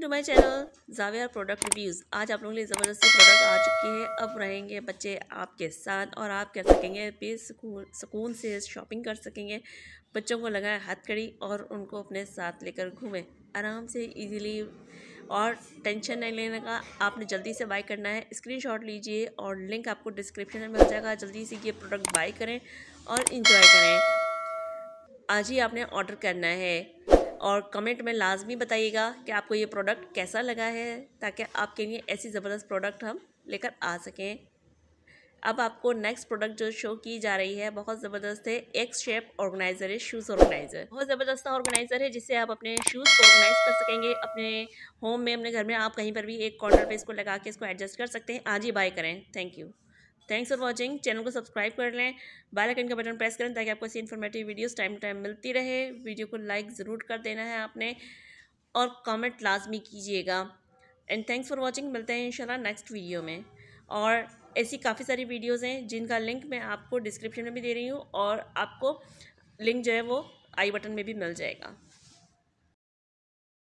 welcome to my channel जावेर product reviews आज आप लोगों के लिए ज़बरदस्ती प्रोडक्ट आ चुके हैं अब रहेंगे बच्चे आपके साथ और आप कर सकेंगे बेसकून सुकून से शॉपिंग कर सकेंगे बच्चों को लगाए हथकड़ी और उनको अपने साथ लेकर घूमें आराम से इजीली और टेंशन नहीं लेने का आपने जल्दी से बाई करना है स्क्रीन लीजिए और लिंक आपको डिस्क्रिप्शन में मिल जाएगा जल्दी से ये प्रोडक्ट बाई करें और इन्जॉय करें आज ही आपने ऑर्डर करना है और कमेंट में लाजमी बताइएगा कि आपको ये प्रोडक्ट कैसा लगा है ताकि आपके लिए ऐसी ज़बरदस्त प्रोडक्ट हम लेकर आ सकें अब आपको नेक्स्ट प्रोडक्ट जो शो की जा रही है बहुत ज़बरदस्त है एक्स शेप ऑर्गेनाइज़र है शूज़ ऑर्गेनाइज़र बहुत ज़बरदस्त ऑर्गेनाइज़र है जिससे आप अपने शूज़ को ऑर्गेनाइज कर सकेंगे अपने होम में अपने घर में आप कहीं पर भी एक कॉर्नर पे इसको लगा के इसको एडजस्ट कर सकते हैं आज ही बाय करें thank you thanks for watching channel को सब्सक्राइब कर लें बेल आइकन का बटन प्रेस करें ताकि आपको ऐसी informative videos time to time मिलती रहे वीडियो को लाइक ज़रूर कर देना है आपने और कमेंट लाजमी कीजिएगा एंड थैंक्स फॉर वॉचिंग मिलते हैं इंशाल्लाह नेक्स्ट वीडियो में और ऐसी काफ़ी सारी वीडियोज़ हैं जिनका लिंक मैं आपको डिस्क्रिप्शन में भी दे रही हूँ और आपको लिंक जो है वो आई बटन में भी मिल जाएगा